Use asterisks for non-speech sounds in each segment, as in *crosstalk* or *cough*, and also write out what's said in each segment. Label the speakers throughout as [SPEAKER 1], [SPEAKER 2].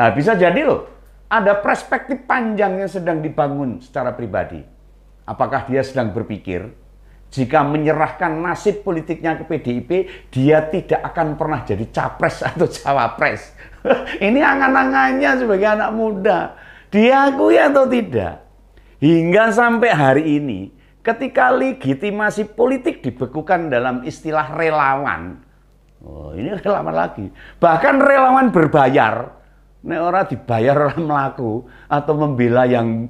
[SPEAKER 1] Nah, bisa jadi loh, ada perspektif panjang yang sedang dibangun secara pribadi. Apakah dia sedang berpikir, jika menyerahkan nasib politiknya ke PDIP, dia tidak akan pernah jadi capres *laughs* atau cawapres. *laughs* Ini angan-angannya sebagai anak muda. Diakui atau tidak? Hingga sampai hari ini, ketika legitimasi politik dibekukan dalam istilah relawan, oh ini relawan lagi, bahkan relawan berbayar, Nek ora dibayar orang melaku atau membela yang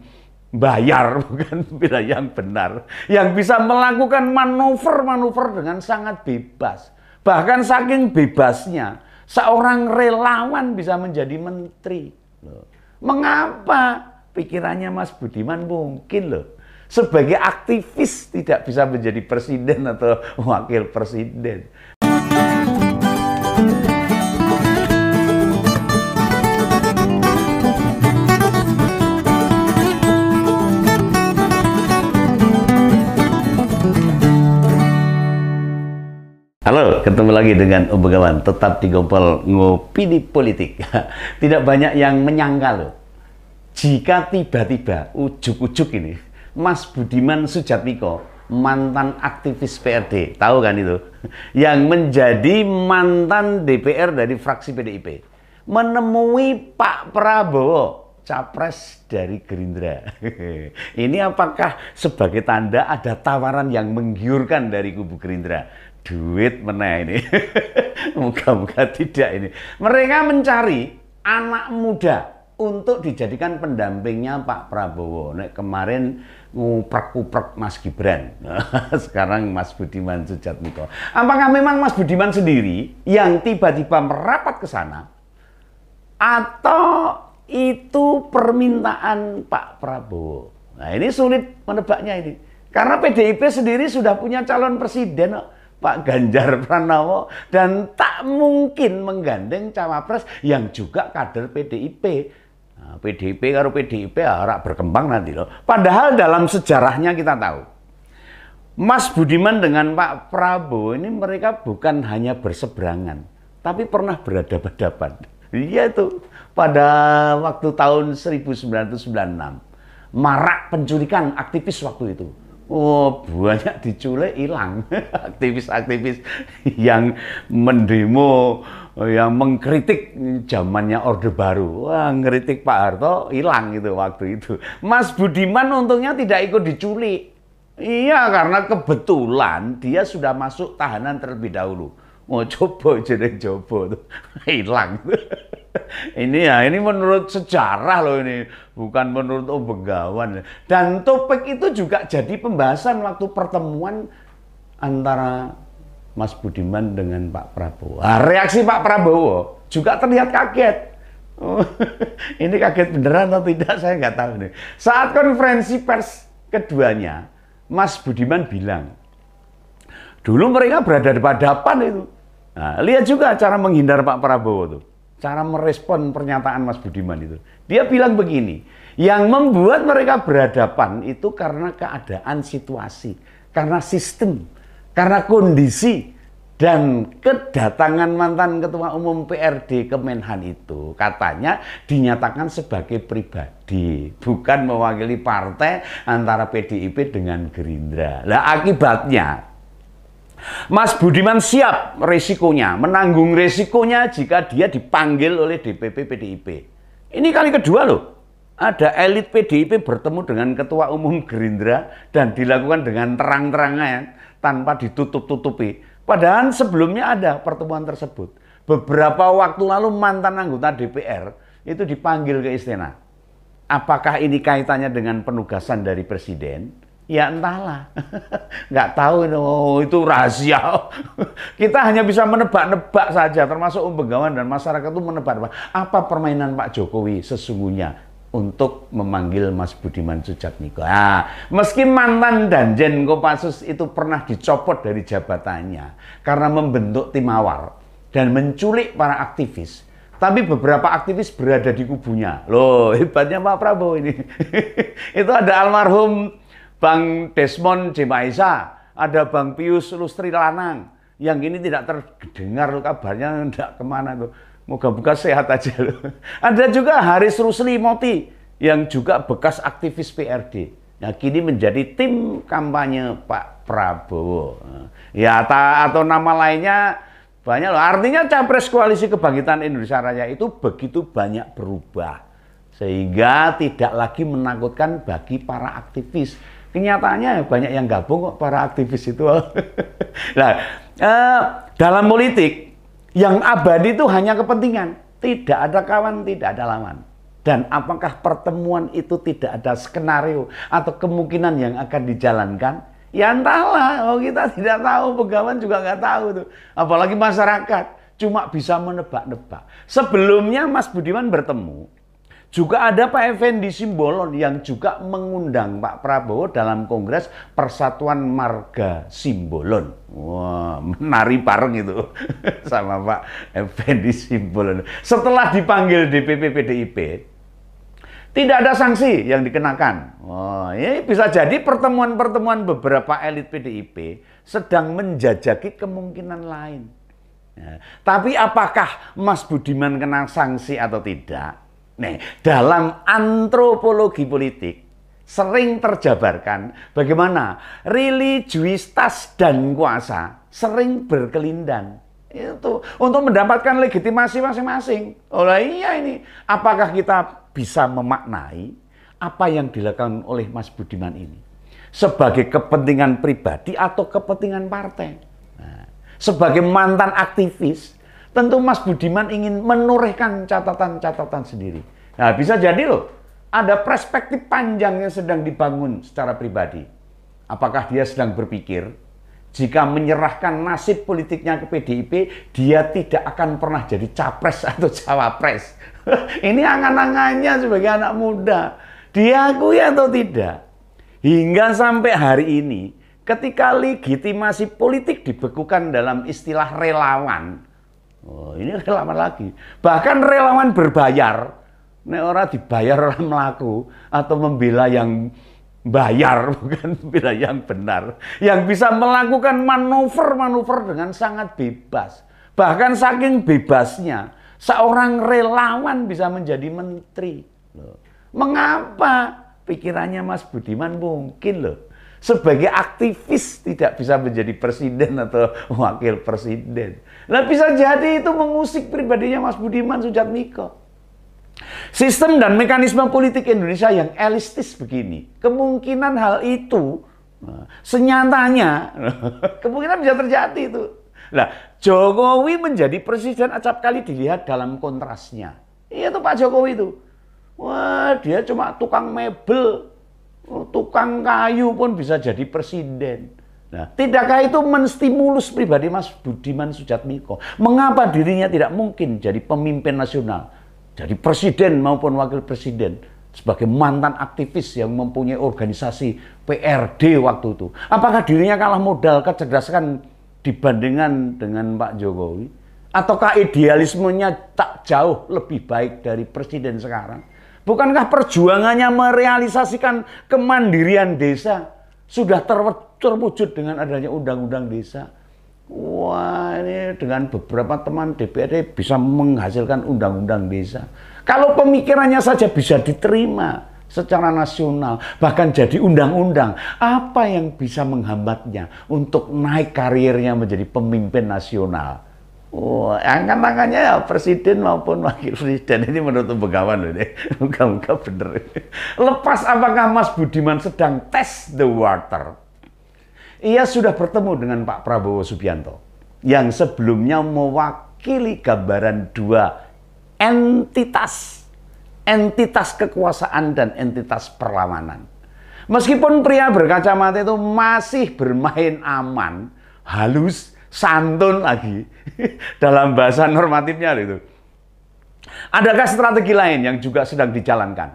[SPEAKER 1] bayar *laughs* bukan membela yang benar, yang bisa melakukan manuver-manuver dengan sangat bebas. Bahkan saking bebasnya, seorang relawan bisa menjadi menteri. Loh. Mengapa pikirannya Mas Budiman mungkin loh sebagai aktivis tidak bisa menjadi presiden atau wakil presiden. Halo, ketemu lagi dengan Om Begawan, tetap di Gompol Ngopi di Politik. *laughs* Tidak banyak yang menyangka loh, jika tiba-tiba ujuk-ujuk ini, Mas Budiman Sujatmiko, mantan aktivis PRD, tahu kan itu? *laughs* Yang menjadi mantan DPR dari fraksi PDIP, menemui Pak Prabowo, capres dari Gerindra. *laughs* Ini apakah sebagai tanda ada tawaran yang menggiurkan dari kubu Gerindra? duit meneh ini. *laughs* Muka-muka tidak ini. Mereka mencari anak muda untuk dijadikan pendampingnya Pak Prabowo. Nek kemarin nguprek-kuprek Mas Gibran. *laughs* Sekarang Mas Budiman Sujatmiko. Apakah memang Mas Budiman sendiri yang tiba-tiba merapat ke sana atau itu permintaan Pak Prabowo? Nah, ini sulit menebaknya ini. Karena PDIP sendiri sudah punya calon presiden. Pak Ganjar Pranowo dan tak mungkin menggandeng cawapres yang juga kader PDIP. Nah, PDIP kalau PDIP harap berkembang nanti loh. Padahal dalam sejarahnya kita tahu Mas Budiman dengan Pak Prabowo ini mereka bukan hanya berseberangan, tapi pernah berhadapan-hadapan. Iya tuh, pada waktu tahun 1996. Marak penculikan aktivis waktu itu. Oh, banyak diculik hilang *laughs* aktivis-aktivis yang mendemo, yang mengkritik zamannya Orde Baru. Wah, ngeritik Pak Harto hilang gitu waktu itu. Mas Budiman untungnya tidak ikut diculik. Iya, karena kebetulan dia sudah masuk tahanan terlebih dahulu. Mau coba *laughs* jadi coba tuh hilang. *laughs* *laughs* ini ya ini menurut sejarah loh ini bukan menurut Om begawan dan topik itu juga jadi pembahasan waktu pertemuan antara Mas Budiman dengan Pak Prabowo nah, reaksi Pak Prabowo juga terlihat kaget oh, *laughs* ini kaget beneran atau tidak saya nggak tahu nih saat konferensi pers keduanya Mas Budiman bilang dulu mereka berada di hadapan itu nah, lihat juga cara menghindar Pak Prabowo tuh cara merespon pernyataan Mas Budiman itu. Dia bilang begini, yang membuat mereka berhadapan itu karena keadaan situasi, karena sistem, karena kondisi dan kedatangan mantan ketua umum PRD Kemenhan itu katanya dinyatakan sebagai pribadi, bukan mewakili partai antara PDIP dengan Gerindra. Nah akibatnya Mas Budiman siap resikonya, menanggung resikonya jika dia dipanggil oleh DPP PDIP. Ini kali kedua loh. Ada elit PDIP bertemu dengan Ketua Umum Gerindra dan dilakukan dengan terang-terangan tanpa ditutup-tutupi. Padahal sebelumnya ada pertemuan tersebut. Beberapa waktu lalu mantan anggota DPR itu dipanggil ke istana. Apakah ini kaitannya dengan penugasan dari presiden? ya entahlah. *laughs* Nggak tahu oh, itu rahasia. *laughs* Kita hanya bisa menebak-nebak saja, termasuk umbegawan dan masyarakat itu menebak nebak apa permainan Pak Jokowi sesungguhnya untuk memanggil Mas Budiman Sujatmiko. Nah, meski mantan Danjen Kopassus itu pernah dicopot dari jabatannya karena membentuk tim awal dan menculik para aktivis, tapi beberapa aktivis berada di kubunya. Loh, hebatnya Pak Prabowo ini. *laughs* itu ada almarhum Bang Desmond Jemaisa, ada Bang Pius Lustri Lanang. Yang ini tidak terdengar kabarnya, *laughs* tidak kemana tuh. Moga-moga sehat aja loh. *laughs* Ada juga Haris Rusli Moti, yang juga bekas aktivis PRD. Nah, kini menjadi tim kampanye Pak Prabowo. Ya, ta, atau nama lainnya banyak loh. Artinya capres koalisi kebangkitan Indonesia Raya itu begitu banyak berubah. Sehingga tidak lagi menakutkan bagi para aktivis kenyataannya ya banyak yang gabung kok para aktivis itu. nah, *laughs* eh, dalam politik yang abadi itu hanya kepentingan, tidak ada kawan, tidak ada lawan. Dan apakah pertemuan itu tidak ada skenario atau kemungkinan yang akan dijalankan? Ya entahlah, oh kita tidak tahu, pegawai juga nggak tahu tuh. Apalagi masyarakat cuma bisa menebak-nebak. Sebelumnya Mas Budiman bertemu juga ada Pak Effendi Simbolon yang juga mengundang Pak Prabowo dalam Kongres Persatuan Marga Simbolon. Wah, wow, menari bareng itu *laughs* sama Pak Effendi Simbolon. Setelah dipanggil DPP PDIP, tidak ada sanksi yang dikenakan. Oh, ya bisa jadi pertemuan-pertemuan beberapa elit PDIP sedang menjajaki kemungkinan lain. Ya. Tapi apakah Mas Budiman kena sanksi atau tidak? Nah, dalam antropologi politik sering terjabarkan bagaimana religiusitas dan kuasa sering berkelindan itu untuk mendapatkan legitimasi masing-masing. Oh iya ini, apakah kita bisa memaknai apa yang dilakukan oleh Mas Budiman ini sebagai kepentingan pribadi atau kepentingan partai? Nah, sebagai mantan aktivis, Tentu Mas Budiman ingin menorehkan catatan-catatan sendiri. Nah, bisa jadi loh, ada perspektif panjang yang sedang dibangun secara pribadi. Apakah dia sedang berpikir jika menyerahkan nasib politiknya ke PDIP, dia tidak akan pernah jadi capres *laughs* atau cawapres. *laughs* Ini angan-angannya sebagai anak muda. Diakui atau tidak? Hingga sampai hari ini, ketika legitimasi politik dibekukan dalam istilah relawan, Oh, ini relawan lagi. Bahkan relawan berbayar. Ini orang dibayar orang melaku atau membela yang bayar *laughs* bukan membela yang benar, yang bisa melakukan manuver-manuver dengan sangat bebas. Bahkan saking bebasnya, seorang relawan bisa menjadi menteri. Loh. Mengapa pikirannya Mas Budiman mungkin loh sebagai aktivis tidak bisa menjadi presiden atau *laughs* wakil presiden. Nah bisa jadi itu mengusik pribadinya Mas Budiman Sujatmiko. Sistem dan mekanisme politik Indonesia yang elistis begini, kemungkinan hal itu nah, senyatanya *laughs* kemungkinan bisa terjadi itu. Nah, Jokowi menjadi presiden acap kali dilihat dalam kontrasnya. Iya tuh Pak Jokowi itu. Wah, dia cuma tukang mebel, Oh, tukang kayu pun bisa jadi presiden. Nah, tidakkah itu menstimulus pribadi Mas Budiman Sujatmiko? Mengapa dirinya tidak mungkin jadi pemimpin nasional, jadi presiden maupun wakil presiden sebagai mantan aktivis yang mempunyai organisasi PRD waktu itu? Apakah dirinya kalah modal kecerdasan dibandingkan dengan Pak Jokowi? Ataukah idealismenya tak jauh lebih baik dari presiden sekarang? Bukankah perjuangannya merealisasikan kemandirian desa sudah terwujud dengan adanya undang-undang desa? Wah, ini dengan beberapa teman DPRD bisa menghasilkan undang-undang desa. Kalau pemikirannya saja bisa diterima secara nasional, bahkan jadi undang-undang, apa yang bisa menghambatnya untuk naik karirnya menjadi pemimpin nasional? Oh, yang kan makanya ya presiden maupun wakil presiden ini menurut Begawan ini, *laughs* muka-muka bener. Lepas apakah Mas Budiman sedang tes the water? Ia sudah bertemu dengan Pak Prabowo Subianto yang sebelumnya mewakili gambaran dua entitas, entitas kekuasaan dan entitas perlawanan. Meskipun pria berkacamata itu masih bermain aman, halus, santun lagi *laughs* dalam bahasa normatifnya itu. Adakah strategi lain yang juga sedang dijalankan?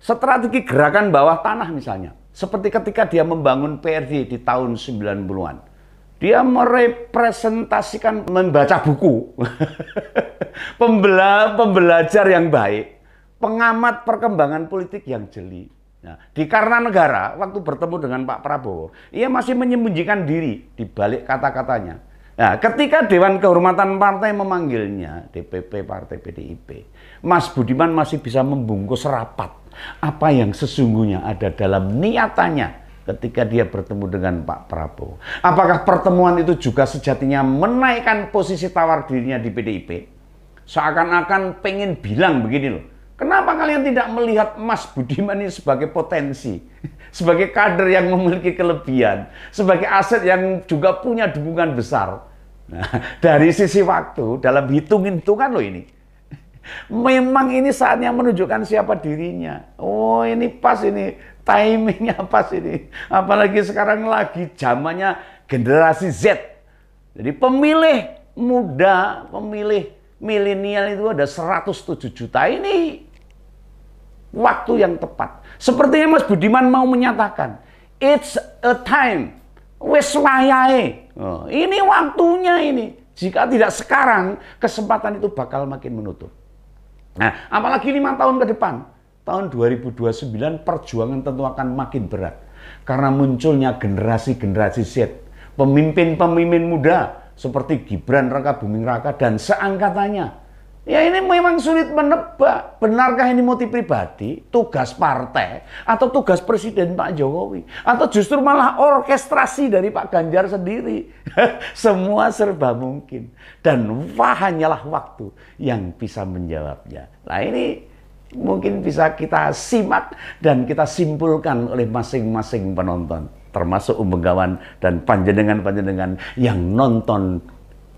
[SPEAKER 1] Strategi gerakan bawah tanah misalnya. Seperti ketika dia membangun PRD di tahun 90-an. Dia merepresentasikan membaca buku. *laughs* Pembela, pembelajar yang baik. Pengamat perkembangan politik yang jeli. Nah, di karena negara waktu bertemu dengan Pak Prabowo, ia masih menyembunyikan diri di balik kata-katanya Nah, ketika Dewan Kehormatan Partai memanggilnya, DPP Partai PDIP, Mas Budiman masih bisa membungkus rapat apa yang sesungguhnya ada dalam niatannya ketika dia bertemu dengan Pak Prabowo. Apakah pertemuan itu juga sejatinya menaikkan posisi tawar dirinya di PDIP? Seakan-akan pengen bilang begini loh, Kenapa kalian tidak melihat Mas Budiman ini sebagai potensi, *laughs* sebagai kader yang memiliki kelebihan, sebagai aset yang juga punya dukungan besar? Nah, *laughs* dari sisi waktu, dalam hitung-hitungan loh ini. *laughs* Memang ini saatnya menunjukkan siapa dirinya. Oh ini pas ini, timingnya pas ini. Apalagi sekarang lagi zamannya generasi Z. Jadi pemilih muda, pemilih milenial itu ada 107 juta ini waktu yang tepat. Sepertinya Mas Budiman mau menyatakan, it's a time, wes wayahe. Oh, ini waktunya ini. Jika tidak sekarang, kesempatan itu bakal makin menutup. Nah, apalagi lima tahun ke depan, tahun 2029 perjuangan tentu akan makin berat. Karena munculnya generasi-generasi Z, pemimpin-pemimpin muda seperti Gibran Raka Buming Raka dan seangkatannya Ya ini memang sulit menebak. Benarkah ini motif pribadi, tugas partai, atau tugas Presiden Pak Jokowi? Atau justru malah orkestrasi dari Pak Ganjar sendiri? *laughs* Semua serba mungkin. Dan wah hanyalah waktu yang bisa menjawabnya. Nah ini mungkin bisa kita simak dan kita simpulkan oleh masing-masing penonton. Termasuk umbegawan dan panjenengan-panjenengan yang nonton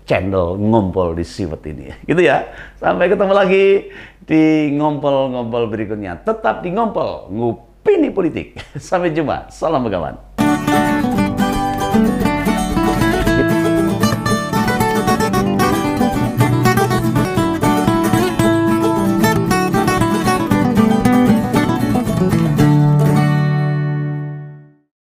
[SPEAKER 1] channel Ngompol di Siwet ini. *laughs* Gitu ya. Sampai ketemu lagi di Ngompol-Ngompol berikutnya. Tetap di Ngompol, ngupini politik. *laughs* Sampai jumpa. Salam kawan.